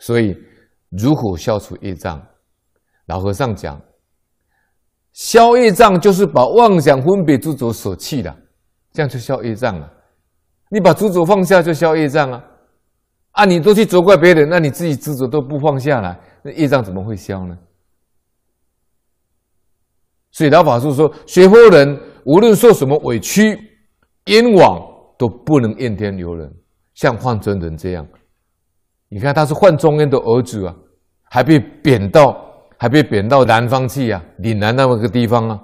所以，如何消除业障？老和尚讲：消业障就是把妄想分别执着舍弃了，这样就消业障了。你把执着放下就消业障啊！啊，你都去责怪别人，那你自己执着都不放下来，那业障怎么会消呢？所以老法师说：学佛人无论受什么委屈，冤枉都不能怨天尤人，像幻觉人这样。你看他是范仲淹的儿子啊，还被贬到还被贬到南方去啊，岭南那么个地方啊，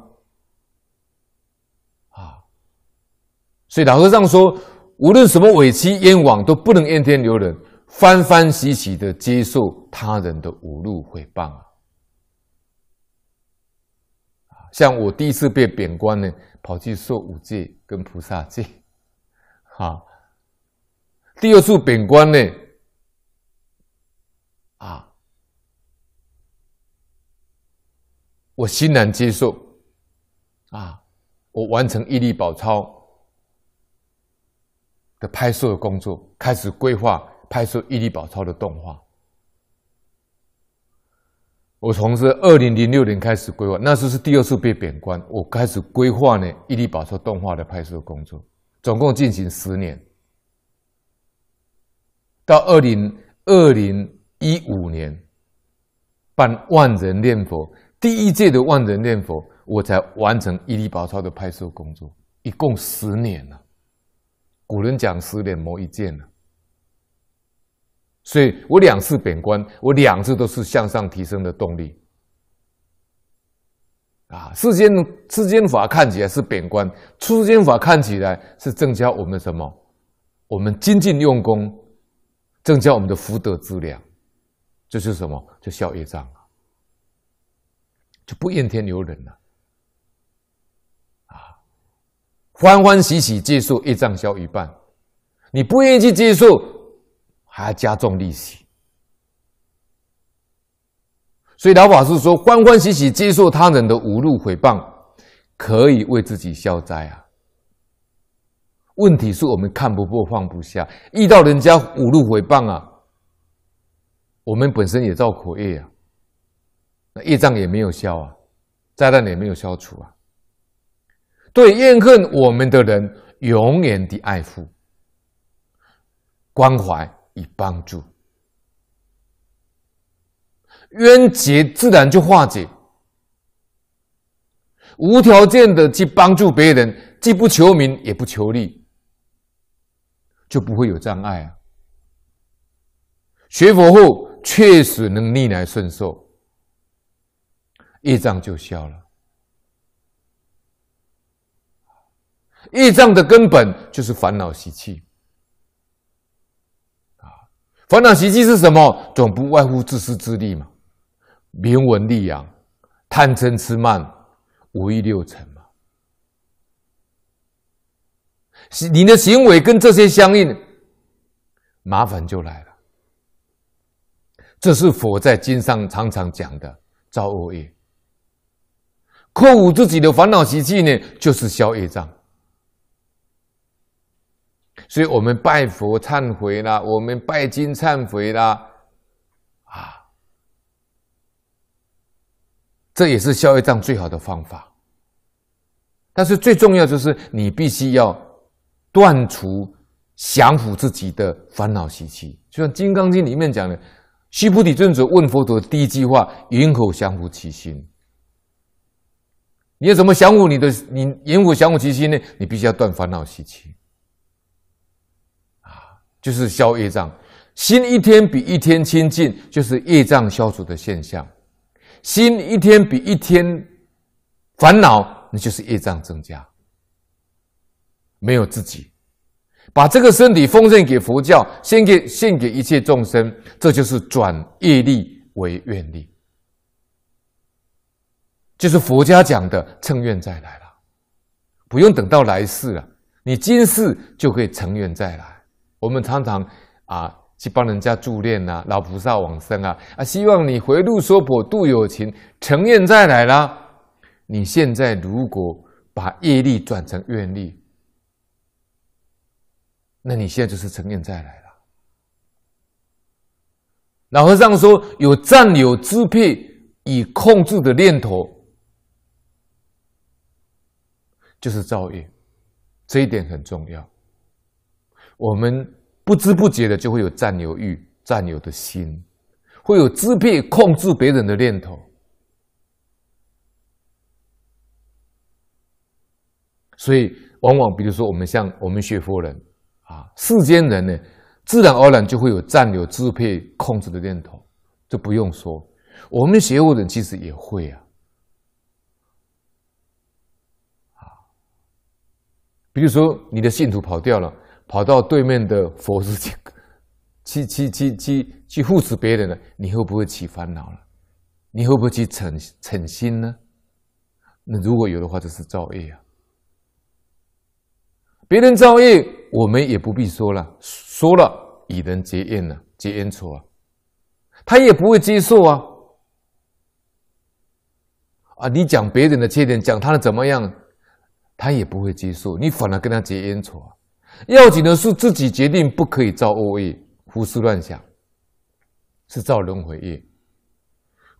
啊！所以老和尚说，无论什么委屈冤枉，都不能怨天尤人，欢欢喜喜的接受他人的侮辱诽谤啊！像我第一次被贬官呢，跑去受五戒跟菩萨戒，好，第二次贬官呢。我欣然接受，啊，我完成《伊利宝钞》的拍摄的工作，开始规划拍摄《伊利宝钞》的动画。我从是二零零六年开始规划，那时是第二次被贬官，我开始规划呢《伊利宝钞》动画的拍摄工作，总共进行十年，到二零二零一五年办万人念佛。第一届的万人念佛，我才完成伊利宝钞的拍摄工作，一共十年了。古人讲十年磨一剑了，所以我两次贬官，我两次都是向上提升的动力。啊，世间世间法看起来是贬官，出世间法看起来是增加我们什么？我们精进用功，增加我们的福德资粮，这是什么？就消业障啊。就不怨天尤人了，啊，欢欢喜喜接受一丈消一半，你不愿意去接受，还加重利息。所以老法师说，欢欢喜喜接受他人的五路毁谤，可以为自己消灾啊。问题是我们看不破放不下，遇到人家五路毁谤啊，我们本身也造苦业啊。那业障也没有消啊，灾难也没有消除啊。对怨恨我们的人，永远的爱护、关怀与帮助，冤结自然就化解。无条件的去帮助别人，既不求名，也不求利，就不会有障碍啊。学佛后，确实能逆来顺受。业障就消了。业障的根本就是烦恼习气。啊，烦恼习气是什么？总不外乎自私自利嘛，明文利养，贪嗔痴慢，五欲六尘嘛。你的行为跟这些相应，麻烦就来了。这是佛在经上常常讲的造恶业。克服自己的烦恼习气呢，就是消业障。所以，我们拜佛忏悔啦，我们拜经忏悔啦，啊，这也是消业障最好的方法。但是，最重要就是你必须要断除降服自己的烦恼习气。就像《金刚经》里面讲的，须菩提尊者问佛陀的第一句话：“云何降服其心？”你要怎么降伏你的你引火降伏其心呢？你必须要断烦恼习气啊，就是消业障。心一天比一天清净，就是业障消除的现象；心一天比一天烦恼，那就是业障增加。没有自己，把这个身体奉献给佛教，献给献给一切众生，这就是转业力为愿力。就是佛家讲的乘愿再来啦，不用等到来世了，你今世就可以乘愿再来。我们常常啊去帮人家助念呐，老菩萨往生啊啊，希望你回路说破度有情，乘愿再来了。你现在如果把业力转成愿力，那你现在就是成愿再来了。老和尚说，有占有、支配、以控制的念头。就是造业，这一点很重要。我们不知不觉的就会有占有欲、占有的心，会有支配、控制别人的念头。所以，往往比如说，我们像我们学佛人啊，世间人呢，自然而然就会有占有、支配、控制的念头，这不用说。我们学佛人其实也会啊。比如说，你的信徒跑掉了，跑到对面的佛寺去，去去去去去护持别人了，你会不会起烦恼了？你会不会去逞逞心呢？那如果有的话，就是造业啊。别人造业，我们也不必说了，说了与人结怨了，结冤仇啊，他也不会接受啊。啊，你讲别人的缺点，讲他的怎么样？他也不会接受，你反而跟他结冤仇啊！要紧的是自己决定，不可以造恶业、胡思乱想，是造轮回业。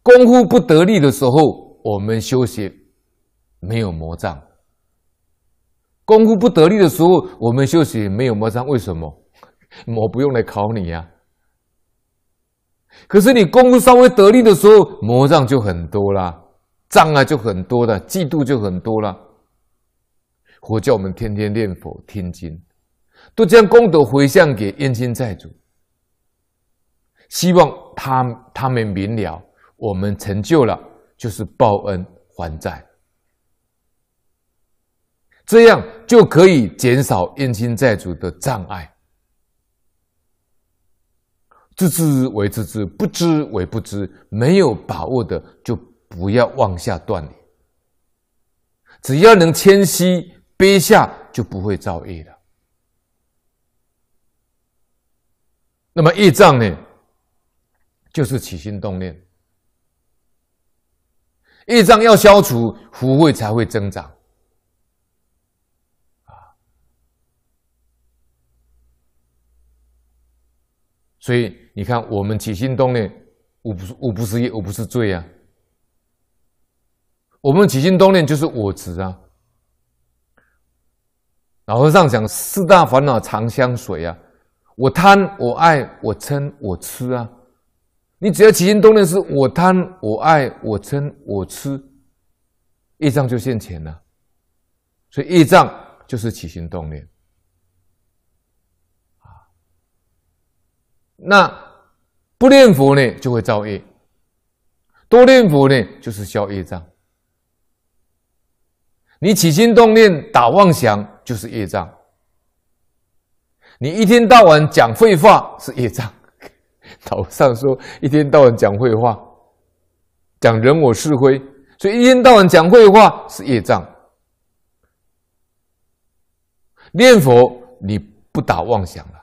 功夫不得力的时候，我们修行没有魔障；功夫不得力的时候，我们修行没有魔障。为什么？魔不用来考你呀。可是你功夫稍微得力的时候，魔障就很多啦，障碍就很多的，嫉妒就很多了。佛教我们天天念佛、听经，都将功德回向给燕亲债主，希望他他们明了，我们成就了就是报恩还债，这样就可以减少燕亲债主的障碍。知之为知之，不知为不知，没有把握的就不要妄下断言，只要能谦虚。憋下就不会造业了。那么业障呢？就是起心动念，业障要消除，福慧才会增长。啊！所以你看，我们起心动念，我不是我不是业，我不是罪啊。我们起心动念就是我执啊。老和尚讲四大烦恼常相随啊，我贪我爱我嗔我痴啊，你只要起心动念是我贪我爱我嗔我痴，业障就现前了，所以业障就是起心动念啊。那不念佛呢就会造业，多念佛呢就是消业障。你起心动念打妄想。就是业障，你一天到晚讲废话是业障。早 上说一天到晚讲废话，讲人我是非，所以一天到晚讲废话是业障。念佛你不打妄想了，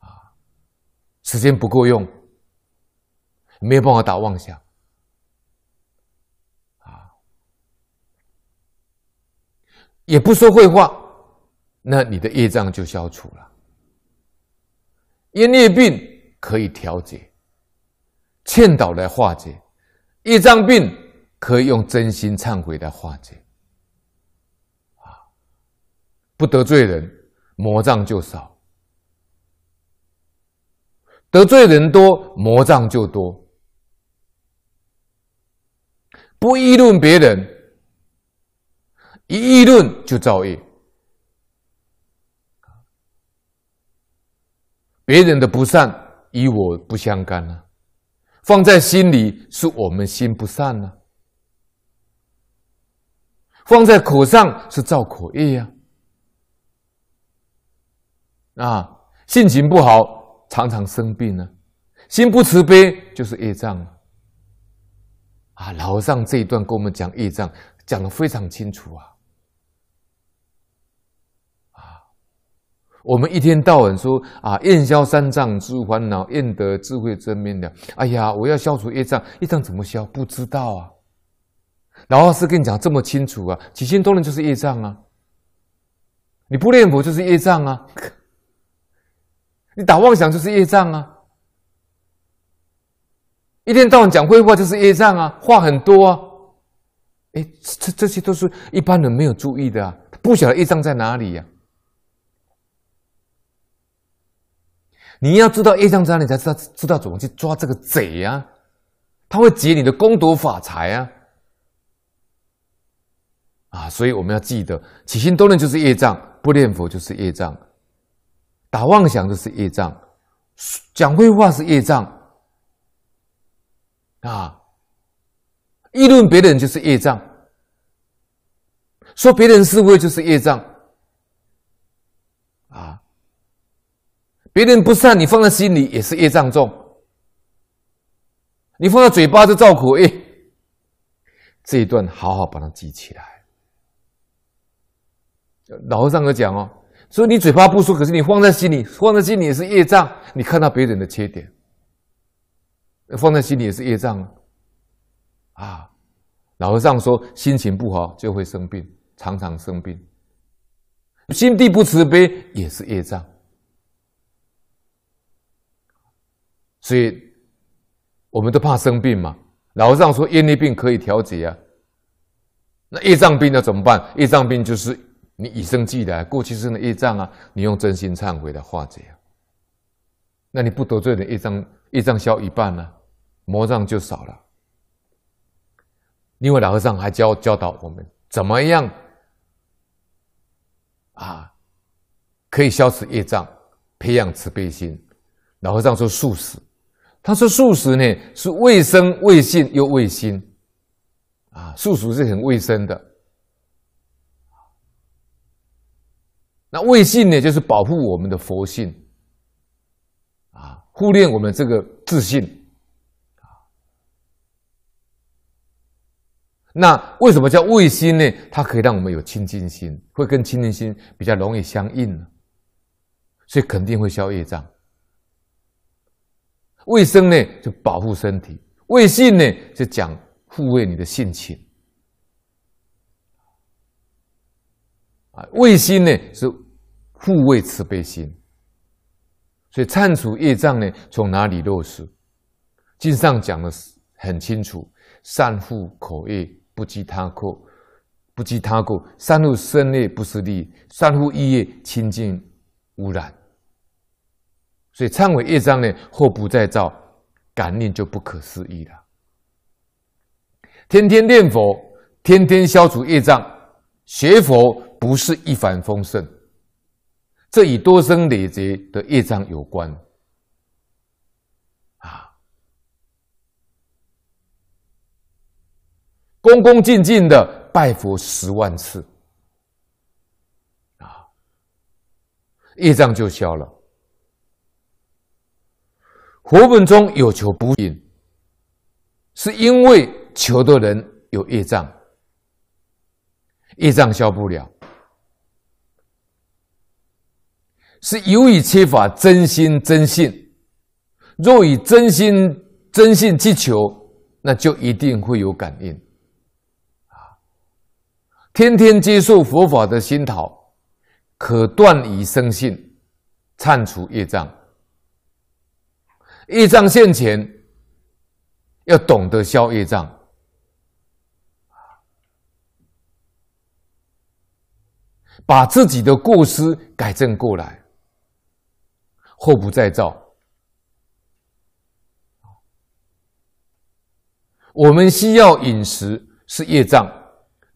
啊，时间不够用，没有办法打妄想。也不说废话，那你的业障就消除了。业业病可以调节，劝导来化解；业障病可以用真心忏悔来化解。啊，不得罪人，魔障就少；得罪人多，魔障就多。不议论别人。一议论就造业，别人的不善与我不相干呢？放在心里是我们心不善呢？放在口上是造口业呀！啊，性情不好常常生病呢，心不慈悲就是业障啊！啊，老上这一段跟我们讲业障，讲的非常清楚啊！我们一天到晚说啊，厌消三障之烦恼，厌得智慧真明了。哎呀，我要消除业障，业障怎么消？不知道啊。老法师跟你讲这么清楚啊，起千多人就是业障啊。你不念佛就是业障啊，你打妄想就是业障啊，一天到晚讲废话就是业障啊，话很多啊。哎，这这些都是一般人没有注意的啊，不晓得业障在哪里呀。你要知道业障在哪里，才知道知道怎么去抓这个贼呀！他会劫你的功德法财啊！啊，所以我们要记得，起心动念就是业障，不念佛就是业障，打妄想就是业障，讲废话是业障，啊，议论别人就是业障，说别人是坏就是业障。别人不善，你放在心里也是业障重；你放在嘴巴就造苦。哎，这一段好好把它记起来。老和尚可讲哦，说你嘴巴不说，可是你放在心里，放在心里也是业障。你看到别人的缺点，放在心里也是业障啊。老和尚说，心情不好就会生病，常常生病；心地不慈悲也是业障。所以，我们都怕生病嘛。老和尚说业力病可以调节啊。那业障病要怎么办？业障病就是你以生祭来，过去生的业障啊，你用真心忏悔来化解。那你不得罪的业障，业障消一半呢，魔障就少了。另外，老和尚还教教导我们怎么样啊，可以消除业障，培养慈悲心。老和尚说素食。他说：“素食呢，是卫生、卫性又卫心，啊，素食是很卫生的。那卫性呢，就是保护我们的佛性，啊，护念我们这个自信。那为什么叫卫心呢？它可以让我们有清净心，会跟清净心比较容易相应呢，所以肯定会消业障。”卫生呢，就保护身体；卫信呢，就讲护卫你的性情。啊，卫心呢是护卫慈悲心。所以，忏除业障呢，从哪里落实？经上讲的很清楚：善护口业，不积他过；不积他过，善护身业，不失利；善护意业，清净污染。所以忏悔业障呢，祸不再造，感念就不可思议了。天天念佛，天天消除业障，学佛不是一帆风顺，这与多生累劫的业障有关。啊，恭恭敬敬的拜佛十万次，啊，业障就消了。佛本中有求不应，是因为求的人有业障，业障消不了。是由于缺乏真心真信，若以真心真信去求，那就一定会有感应。啊，天天接受佛法的熏陶，可断以生性，铲除业障。业障现前，要懂得消业障，把自己的过失改正过来，后不再造。我们需要饮食是业障，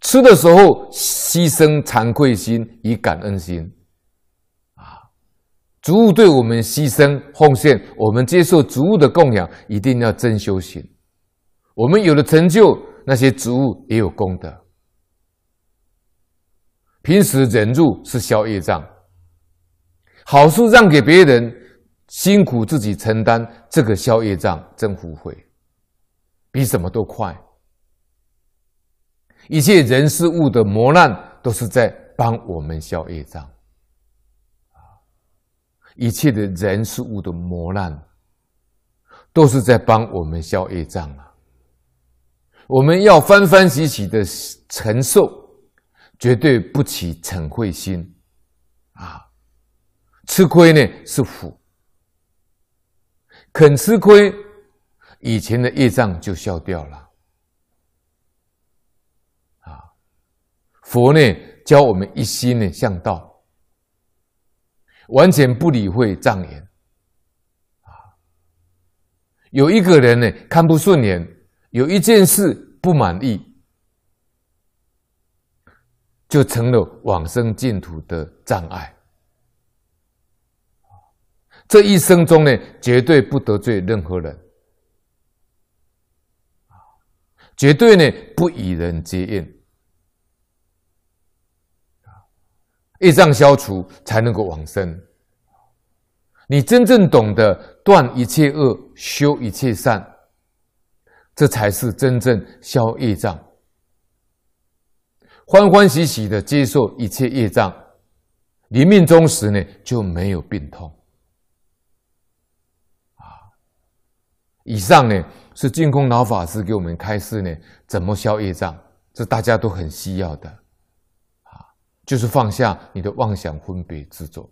吃的时候牺牲惭愧心与感恩心。植物对我们牺牲奉献，我们接受植物的供养，一定要真修行。我们有了成就，那些植物也有功德。平时忍住是消业障，好处让给别人，辛苦自己承担这个消业障，真福慧，比什么都快。一切人事物的磨难，都是在帮我们消业障。一切的人事物的磨难，都是在帮我们消业障啊！我们要欢欢喜喜的承受，绝对不起嗔恚心啊！吃亏呢是福，肯吃亏，以前的业障就消掉了啊！佛呢教我们一心的向道。完全不理会障眼啊！有一个人呢看不顺眼，有一件事不满意，就成了往生净土的障碍。这一生中呢，绝对不得罪任何人啊，绝对呢不与人结怨。业障消除才能够往生。你真正懂得断一切恶，修一切善，这才是真正消业障。欢欢喜喜的接受一切业障，临命终时呢就没有病痛。啊，以上呢是净空老法师给我们开示呢，怎么消业障，这大家都很需要的。就是放下你的妄想分别执着。